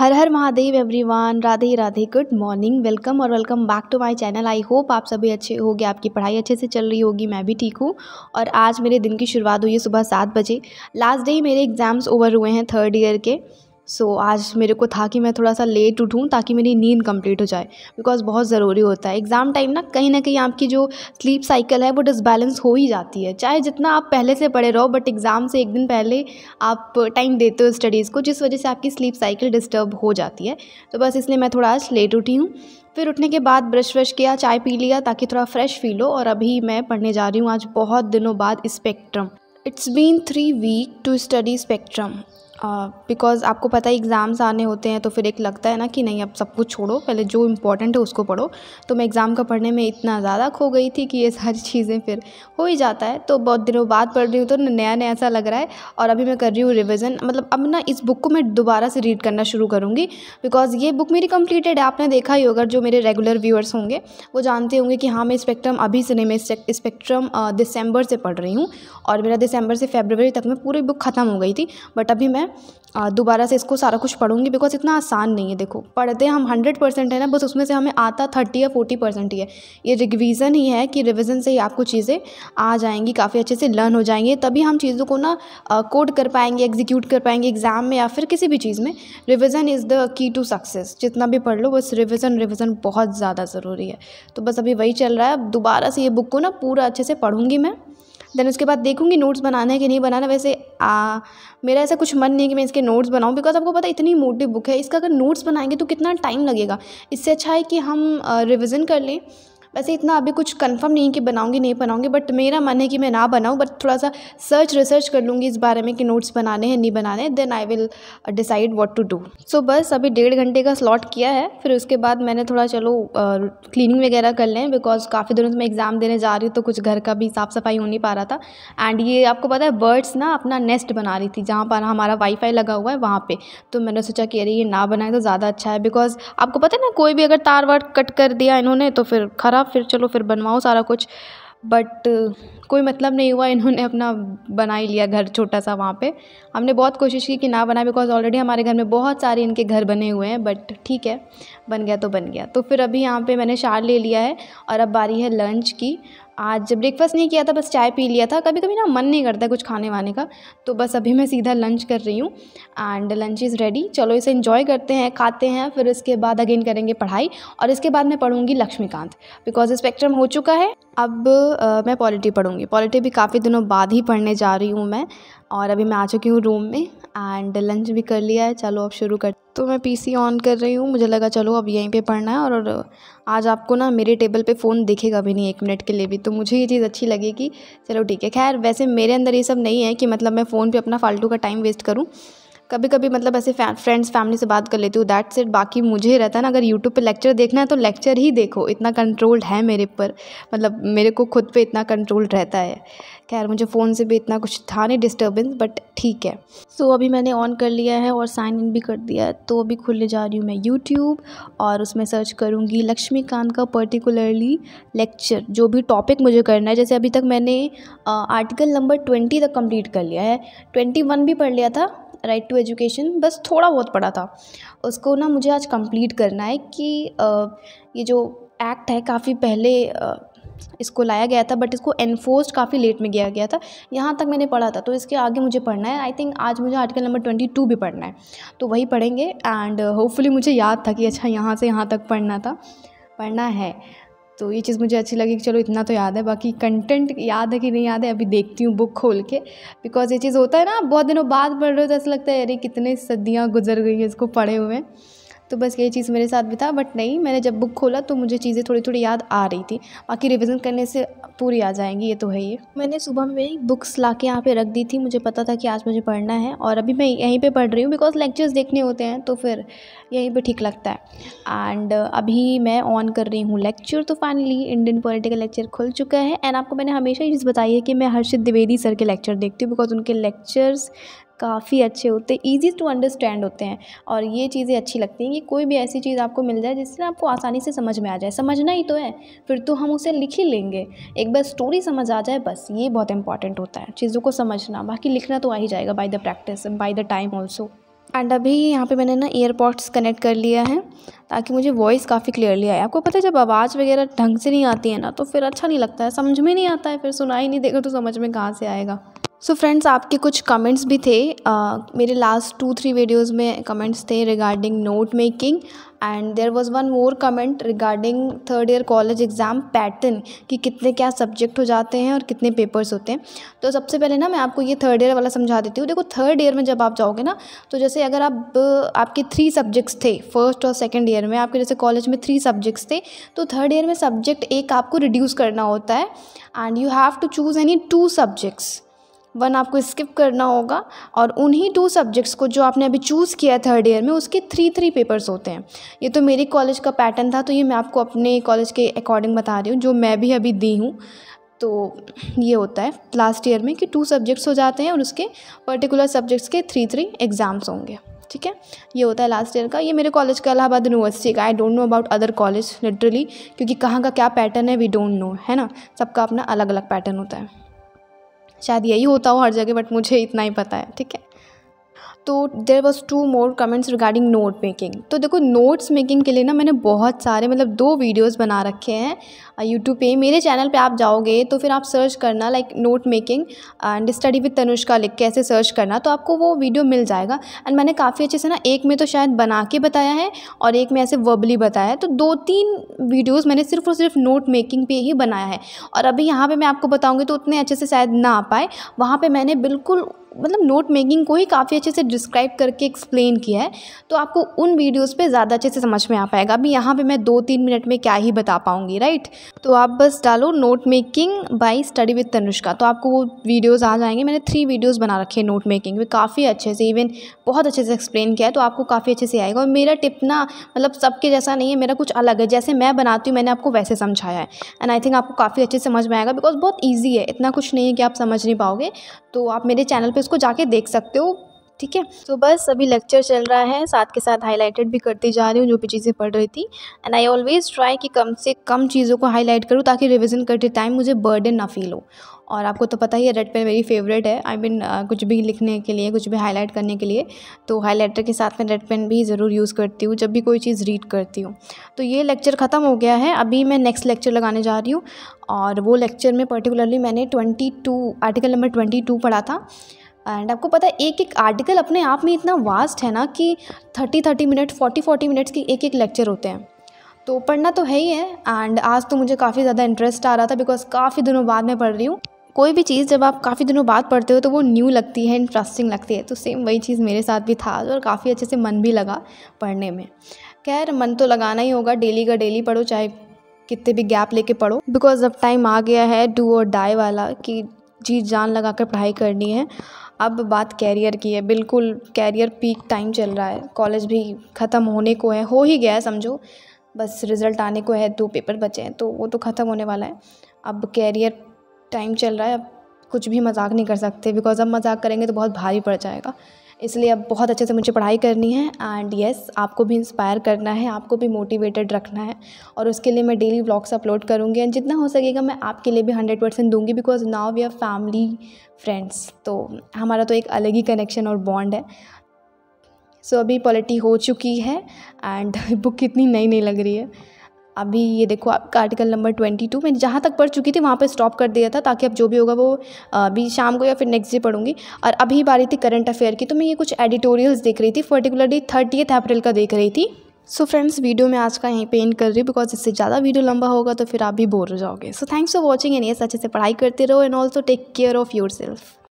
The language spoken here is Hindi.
हर हर Mahadev everyone Radhe Radhe good morning welcome और welcome back to my channel I hope आप सभी अच्छे गए आपकी पढ़ाई अच्छे से चल रही होगी मैं भी ठीक हूँ और आज मेरे दिन की शुरुआत हुई है सुबह सात बजे लास्ट डे ही मेरे एग्ज़ाम्स ओवर हुए हैं थर्ड ईयर के सो so, आज मेरे को था कि मैं थोड़ा सा लेट उठूँ ताकि मेरी नींद कंप्लीट हो जाए बिकॉज बहुत ज़रूरी होता है एग्ज़ाम टाइम ना कहीं ना कहीं आपकी जो स्लीप साइकिल है वो डिसबैलेंस हो ही जाती है चाहे जितना आप पहले से पढ़े रहो बट एग्ज़ाम से एक दिन पहले आप टाइम देते हो स्टडीज़ को जिस वजह से आपकी स्लीप साइकिल डिस्टर्ब हो जाती है तो बस इसलिए मैं थोड़ा आज लेट उठी हूँ फिर उठने के बाद ब्रश व्रश किया चाय पी लिया ताकि थोड़ा फ्रेश फील हो और अभी मैं पढ़ने जा रही हूँ आज बहुत दिनों बाद spectrum it's been three week to study spectrum because आपको पता है एग्ज़ाम्स आने होते हैं तो फिर एक लगता है ना कि नहीं अब सब कुछ छोड़ो पहले जो इम्पोर्टेंट है उसको पढ़ो तो मैं एग्ज़ाम का पढ़ने में इतना ज़्यादा खो गई थी कि ये सारी चीज़ें फिर हो ही जाता है तो बहुत दिनों बाद पढ़ रही हूँ तो नया नया सा लग रहा है और अभी मैं कर रही हूँ रिविज़न मतलब अब ना इस बुक को मैं दोबारा से रीड करना शुरू करूँगी बिकॉज़ ये बुक मेरी कम्प्लीटेड है आपने देखा ही होगा जो मेरे रेगुलर व्यूअर्स होंगे वो जानते होंगे कि हाँ मैं स्पेक्ट्रम अभी से नहीं मैं स्पेक्ट्रम दिसंबर से पढ़ रही हूँ और मेरा दिसंबर से फेबरवरी तक में पूरी बुक ख़त्म हो गई थी बट अभी मैं दोबारा से इसको सारा कुछ पढ़ूंगी बिकॉज इतना आसान नहीं है देखो पढ़ते हम हंड्रेड परसेंट है ना बस उसमें से हमें आता थर्टी या फोर्टी परसेंट ही है ये रिविज़न ही है कि रिविज़न से ही आपको चीज़ें आ जाएंगी काफ़ी अच्छे से लर्न हो जाएंगी तभी हम चीज़ों को ना कोड कर पाएंगे एग्जीक्यूट कर पाएंगे एग्ज़ाम में या फिर किसी भी चीज़ में revision is the key to success जितना भी पढ़ लो बस रिविज़न रिविज़न बहुत ज़्यादा ज़रूरी है तो बस अभी वही चल रहा है दोबारा से ये बुक को ना पूरा अच्छे से पढ़ूँगी मैं देन उसके बाद देखूंगी नोट्स बनाना है कि नहीं बनाना वैसे आ, मेरा ऐसा कुछ मन नहीं कि मैं इसके नोट्स बनाऊँ बिकॉज आपको पता है इतनी मोटी बुक है इसका अगर नोट्स बनाएंगे तो कितना टाइम लगेगा इससे अच्छा है कि हम रिविज़न कर लें वैसे इतना अभी कुछ कंफर्म नहीं कि बनाऊँगी नहीं बनाऊंगी बट मेरा मन है कि मैं ना बनाऊँ बट थोड़ा सा सर्च रिसर्च कर लूँगी इस बारे में कि नोट्स बनाने हैं नहीं बनाने then I will decide what to do so बस अभी डेढ़ घंटे का स्लॉट किया है फिर उसके बाद मैंने थोड़ा चलो क्लीनिंग uh, वगैरह कर लें बिकॉज काफ़ी दिनों से मैं एग्ज़ाम देने जा रही हूँ तो कुछ घर का भी साफ़ सफाई हो नहीं पा रहा था एंड ये आपको पता है बर्ड्स ना अपना नेस्ट बना रही थी जहाँ पर हमारा वाईफाई लगा हुआ है वहाँ पर तो मैंने सोचा कि अरे ये ना बनाए तो ज़्यादा अच्छा है बिकॉज आपको पता है ना कोई भी अगर तार वार कट कर दिया इन्होंने तो फिर खराब सारा फिर चलो फिर बनवाओ सारा कुछ बट कोई मतलब नहीं हुआ इन्होंने अपना बना ही लिया घर छोटा सा वहाँ पे हमने बहुत कोशिश की कि ना बनाए बिकॉज ऑलरेडी हमारे घर में बहुत सारे इनके घर बने हुए हैं बट ठीक है बन गया तो बन गया तो फिर अभी यहाँ पे मैंने शार ले लिया है और अब बारी है लंच की आज ब्रेकफास्ट नहीं किया था बस चाय पी लिया था कभी कभी ना मन नहीं करता कुछ खाने वाने का तो बस अभी मैं सीधा लंच कर रही हूँ एंड लंच इज़ रेडी चलो इसे इन्जॉय करते हैं खाते हैं फिर इसके बाद अगेन करेंगे पढ़ाई और इसके बाद मैं पढ़ूँगी लक्ष्मीकांत बिकॉज स्पेक्ट्रम हो चुका है अब आ, मैं पॉलिटी पढ़ूँगी पॉलिटी भी काफ़ी दिनों बाद ही पढ़ने जा रही हूँ मैं और अभी मैं आ चुकी हूँ रूम में एंड लंच भी कर लिया है चलो अब शुरू कर तो मैं पीसी ऑन कर रही हूँ मुझे लगा चलो अब यहीं पे पढ़ना है और आज आपको ना मेरे टेबल पे फ़ोन दिखेगा भी नहीं एक मिनट के लिए भी तो मुझे ये चीज़ अच्छी लगी कि चलो ठीक है खैर वैसे मेरे अंदर ये सब नहीं है कि मतलब मैं फ़ोन पे अपना फालतू का टाइम वेस्ट करूँ कभी कभी मतलब ऐसे फ्रेंड्स फैमिली से बात कर लेती हूँ दैट्स इट बाकी मुझे रहता है ना अगर यूट्यूब पे लेक्चर देखना है तो लेक्चर ही देखो इतना कंट्रोल्ड है मेरे पर मतलब मेरे को खुद पे इतना कंट्रोल रहता है खैर मुझे फ़ोन से भी इतना कुछ था नहीं डिस्टर्बेंस बट ठीक है सो so, अभी मैंने ऑन कर लिया है और साइन इन भी कर दिया है तो अभी खुलने जा रही हूँ मैं यूट्यूब और उसमें सर्च करूँगी लक्ष्मीकांत का पर्टिकुलरली लेक्चर जो भी टॉपिक मुझे करना है जैसे अभी तक मैंने आर्टिकल नंबर ट्वेंटी तक कम्प्लीट कर लिया है ट्वेंटी वन भी पढ़ लिया था राइट टू एजुकेशन बस थोड़ा बहुत पढ़ा था उसको ना मुझे आज कंप्लीट करना है कि ये जो एक्ट है काफ़ी पहले इसको लाया गया था बट इसको एनफोर्स काफ़ी लेट में किया गया था यहाँ तक मैंने पढ़ा था तो इसके आगे मुझे पढ़ना है आई थिंक आज मुझे आर्टिकल नंबर ट्वेंटी टू भी पढ़ना है तो वही पढ़ेंगे एंड होपफुली मुझे याद था कि अच्छा यहाँ से यहाँ तक पढ़ना था पढ़ना है तो ये चीज़ मुझे अच्छी लगी कि चलो इतना तो याद है बाकी कंटेंट याद है कि नहीं याद है अभी देखती हूँ बुक खोल के बिकॉज़ ये चीज़ होता है ना बहुत दिनों बाद पढ़ रहे हो तो ऐसा लगता है अरे कितने सदियाँ गुजर गई हैं इसको पढ़े हुए तो बस यही चीज़ मेरे साथ भी था बट नहीं मैंने जब बुक खोला तो मुझे चीज़ें थोड़ी थोड़ी याद आ रही थी बाकी रिविज़न करने से पूरी आ जाएंगी ये तो है ये मैंने सुबह में मेरी बुक्स ला के यहाँ पर रख दी थी मुझे पता था कि आज मुझे पढ़ना है और अभी मैं यहीं पर पढ़ रही हूँ बिकॉज लेक्चर्स देखने होते हैं तो फिर यहीं पर ठीक लगता है एंड अभी मैं ऑन कर रही हूँ लेक्चर तो फाइनली इंडियन पॉलिटिकल लेक्चर खुल चुका है एंड आपको मैंने हमेशा ये चीज़ बताई है कि मैं हर्षित द्विवेदी सर के लेक्चर देखती हूँ बिकॉज उनके लेक्चर्स काफ़ी अच्छे होते हैं ईजी टू अंडरस्टैंड होते हैं और ये चीज़ें अच्छी लगती हैं कि कोई भी ऐसी चीज़ आपको मिल जाए जिससे आपको आसानी से समझ में आ जाए समझना ही तो है फिर तो हम उसे लिख ही लेंगे एक बार स्टोरी समझ आ जाए बस ये बहुत इंपॉर्टेंट होता है चीज़ों को समझना बाकी लिखना तो आ ही जाएगा by the practice by the time also and अभी यहाँ पे मैंने ना ईयरपॉड्स कनेक्ट कर लिया है ताकि मुझे वॉइस काफ़ी क्लियरली आए आपको पता है जब आवाज़ वगैरह ढंग से नहीं आती है ना तो फिर अच्छा नहीं लगता है समझ में नहीं आता है फिर सुनाई नहीं देगा तो समझ में कहाँ से आएगा सो so फ्रेंड्स आपके कुछ कमेंट्स भी थे uh, मेरे लास्ट टू थ्री वीडियोस में कमेंट्स थे regarding note making and there was one more comment regarding third year college exam pattern कि कितने क्या सब्जेक्ट हो जाते हैं और कितने पेपर्स होते हैं तो सबसे पहले ना मैं आपको ये थर्ड ईयर वाला समझा देती हूँ देखो थर्ड ईयर में जब आप जाओगे ना तो जैसे अगर आप आपके थ्री सब्जेक्ट्स थे फर्स्ट और सेकेंड ईयर में आपके जैसे कॉलेज में थ्री सब्जेक्ट्स थे तो थर्ड ईयर में सब्जेक्ट एक आपको रिड्यूस करना होता है and you have to choose any two subjects one आपको स्किप करना होगा और उन्हीं टू सब्जेक्ट्स को जो आपने अभी चूज़ किया है थर्ड ईयर में उसके थ्री थ्री पेपर्स होते हैं ये तो मेरे कॉलेज का पैटर्न था तो ये मैं आपको अपने कॉलेज के अकॉर्डिंग बता रही हूँ जो मैं भी अभी दी हूँ तो ये होता है लास्ट ईयर में कि टू सब्जेक्ट्स हो जाते हैं और उसके पर्टिकुलर सब्जेक्ट्स के थ्री थ्री एग्ज़ाम्स होंगे ठीक है ये होता है लास्ट ईयर का ये मेरे कॉलेज का इलाहाबाद यूनिवर्सिटी का I don't know about other college literally क्योंकि कहाँ का क्या पैटर्न है वी डोंट नो है ना सबका अपना अलग अलग पैटर्न होता है शायद यही होता हो हर जगह बट मुझे इतना ही पता है ठीक है तो there was two more comments regarding note making तो देखो नोट्स मेकिंग के लिए ना मैंने बहुत सारे मतलब दो वीडियोस बना रखे हैं यूट्यूब पे मेरे चैनल पे आप जाओगे तो फिर आप सर्च करना like note making and study with Tanushka लिख के ऐसे सर्च करना तो आपको वो वीडियो मिल जाएगा एंड मैंने काफ़ी अच्छे से ना एक में तो शायद बना के बताया है और एक में ऐसे वर्बली बताया है तो दो तीन वीडियोज़ मैंने सिर्फ और सिर्फ नोट मेकिंग पर ही बनाया है और अभी यहाँ पर मैं आपको बताऊँगी तो उतने अच्छे से शायद ना आ पाए वहाँ पर मैंने बिल्कुल मतलब नोट मेकिंग को ही काफ़ी अच्छे से डिस्क्राइब करके एक्सप्लेन किया है तो आपको उन वीडियोस पे ज़्यादा अच्छे से समझ में आ पाएगा अभी यहाँ पे मैं दो तीन मिनट में क्या ही बता पाऊँगी राइट तो आप बस डालो note making by study with Tanushka तो आपको वो वीडियोज़ आ जाएंगे मैंने थ्री वीडियोज़ बना रखे हैं नोट मेकिंग में काफ़ी अच्छे से इवन बहुत अच्छे से एक्सप्लेन किया है तो आपको काफ़ी अच्छे से आएगा और मेरा टिप ना मतलब सबके जैसा नहीं है मेरा कुछ अलग है जैसे मैं बनाती हूँ मैंने आपको वैसे समझाया है एंड आई थिंक आपको काफ़ी अच्छे से समझ में आएगा बिकॉज बहुत ईजी है इतना कुछ नहीं है कि आप समझ नहीं पाओगे तो आप मेरे चैनल पे इसको जाके देख सकते हो ठीक है तो बस अभी लेक्चर चल रहा है साथ के साथ हाईलाइटेड भी करती जा रही हूँ जो भी चीज़ें पढ़ रही थी एंड आई ऑलवेज़ ट्राई कि कम से कम चीज़ों को हाईलाइट करूँ ताकि रिविज़न करते टाइम मुझे बर्डन ना फील हो और आपको तो पता ही है रेड पेन मेरी फेवरेट है आई I मीन mean, कुछ भी लिखने के लिए कुछ भी हाईलाइट करने के लिए तो हाईलाइटर के साथ में रेड पेन भी ज़रूर यूज़ करती हूँ जब भी कोई चीज़ रीड करती हूँ तो ये लेक्चर ख़त्म हो गया है अभी मैं नेक्स्ट लेक्चर लगाने जा रही हूँ और वो लेक्चर में पर्टिकुलरली मैंने twenty two article number twenty two पढ़ा था एंड आपको पता है एक एक आर्टिकल अपने आप में इतना वास्ट है ना कि thirty thirty minute forty forty minutes के एक एक लेक्चर होते हैं तो पढ़ना तो है ही है एंड आज तो मुझे काफ़ी ज़्यादा इंटरेस्ट आ रहा था बिकॉज काफ़ी दिनों बाद मैं पढ़ रही हूँ कोई भी चीज़ जब आप काफ़ी दिनों बाद पढ़ते हो तो वो न्यू लगती है इंटरेस्टिंग लगती है तो सेम वही चीज़ मेरे साथ भी था और काफ़ी अच्छे से मन भी लगा पढ़ने में खैर मन तो लगाना ही होगा डेली का डेली पढ़ो चाहे कितने भी गैप लेके पढ़ो बिकॉज अब टाइम आ गया है डू और डाई वाला कि जी जान लगा कर पढ़ाई करनी है अब बात कैरियर की है बिल्कुल कैरियर पीक टाइम चल रहा है कॉलेज भी ख़त्म होने को है हो ही गया है समझो बस रिज़ल्ट आने को है दो पेपर बचे हैं तो वो तो ख़त्म होने वाला है अब कैरियर टाइम चल रहा है अब कुछ भी मजाक नहीं कर सकते बिकॉज़ अब मजाक करेंगे तो बहुत भारी पड़ जाएगा इसलिए अब बहुत अच्छे से मुझे पढ़ाई करनी है एंड येस आपको भी इंस्पायर करना है आपको भी मोटिवेटेड रखना है और उसके लिए मैं डेली ब्लॉग्स अपलोड करूँगी एंड जितना हो सकेगा मैं आपके लिए भी हंड्रेड परसेंट दूँगी because now your family friends तो हमारा तो एक अलग ही कनेक्शन और बॉन्ड है सो so, अभी पॉलिटी हो चुकी है एंड बुक कितनी नई नई लग रही है अभी ये देखो आपका आर्टिकल नंबर ट्वेंटी टू मैंने जहाँ तक पढ़ चुकी थी वहाँ पर स्टॉप कर दिया था ताकि अब जो भी होगा वो अभी शाम को या फिर नेक्स्ट डे पढ़ूंगी और अभी बारी थी करंट अफेयर की तो मैं ये कुछ एडिटोरियल्स देख रही थी पर्टिकुलरली थर्टीथ अप्रैल का देख रही थी सो फ्रेंड्स वीडियो में आज का यहीं पे कर रही हूँ बिकॉज इससे ज़्यादा वीडियो लंबा होगा तो फिर आप भी बोर हो जाओगे so thanks for watching N S अच्छे से पढ़ाई करते रहो and also take care of your self